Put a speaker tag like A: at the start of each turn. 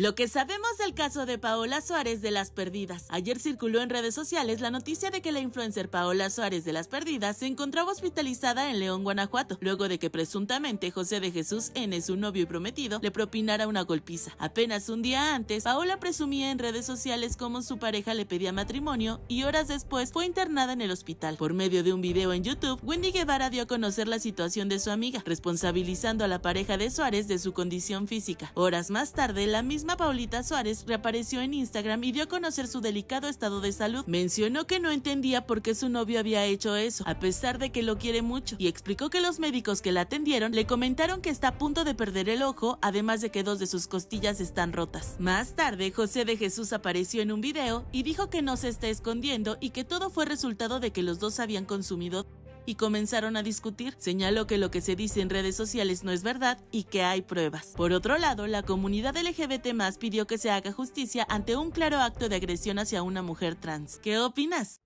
A: Lo que sabemos del caso de Paola Suárez de las Perdidas. Ayer circuló en redes sociales la noticia de que la influencer Paola Suárez de las Perdidas se encontraba hospitalizada en León, Guanajuato, luego de que presuntamente José de Jesús N., su novio y prometido, le propinara una golpiza. Apenas un día antes, Paola presumía en redes sociales cómo su pareja le pedía matrimonio y horas después fue internada en el hospital. Por medio de un video en YouTube, Wendy Guevara dio a conocer la situación de su amiga, responsabilizando a la pareja de Suárez de su condición física. Horas más tarde, la misma Paulita Suárez reapareció en Instagram y dio a conocer su delicado estado de salud. Mencionó que no entendía por qué su novio había hecho eso, a pesar de que lo quiere mucho, y explicó que los médicos que la atendieron le comentaron que está a punto de perder el ojo, además de que dos de sus costillas están rotas. Más tarde, José de Jesús apareció en un video y dijo que no se está escondiendo y que todo fue resultado de que los dos habían consumido y comenzaron a discutir. Señaló que lo que se dice en redes sociales no es verdad y que hay pruebas. Por otro lado, la comunidad LGBT más pidió que se haga justicia ante un claro acto de agresión hacia una mujer trans. ¿Qué opinas?